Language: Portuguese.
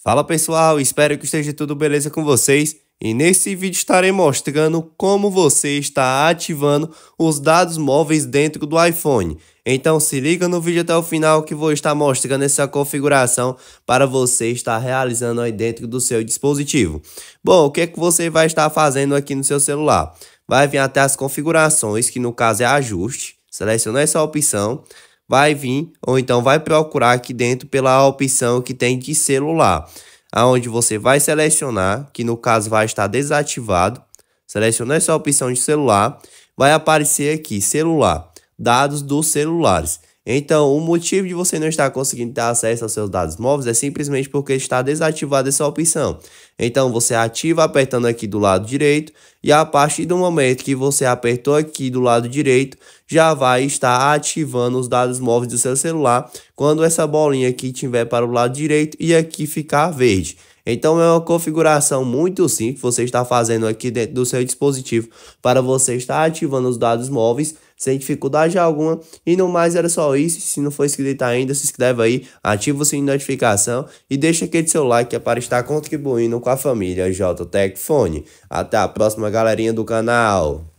Fala pessoal, espero que esteja tudo beleza com vocês e nesse vídeo estarei mostrando como você está ativando os dados móveis dentro do iPhone. Então se liga no vídeo até o final que vou estar mostrando essa configuração para você estar realizando aí dentro do seu dispositivo. Bom, o que, é que você vai estar fazendo aqui no seu celular? Vai vir até as configurações, que no caso é ajuste, seleciona essa opção, vai vir ou então vai procurar aqui dentro pela opção que tem de celular, aonde você vai selecionar, que no caso vai estar desativado, selecionou essa opção de celular, vai aparecer aqui celular, dados dos celulares. Então, o motivo de você não estar conseguindo ter acesso aos seus dados móveis é simplesmente porque está desativada essa opção. Então, você ativa apertando aqui do lado direito e a partir do momento que você apertou aqui do lado direito, já vai estar ativando os dados móveis do seu celular quando essa bolinha aqui tiver para o lado direito e aqui ficar verde. Então é uma configuração muito simples que você está fazendo aqui dentro do seu dispositivo para você estar ativando os dados móveis sem dificuldade alguma. E no mais era só isso. Se não for inscrito ainda, se inscreve aí, ativa o sininho de notificação e deixa aquele seu like é para estar contribuindo com a família JTech Fone. Até a próxima, galerinha do canal.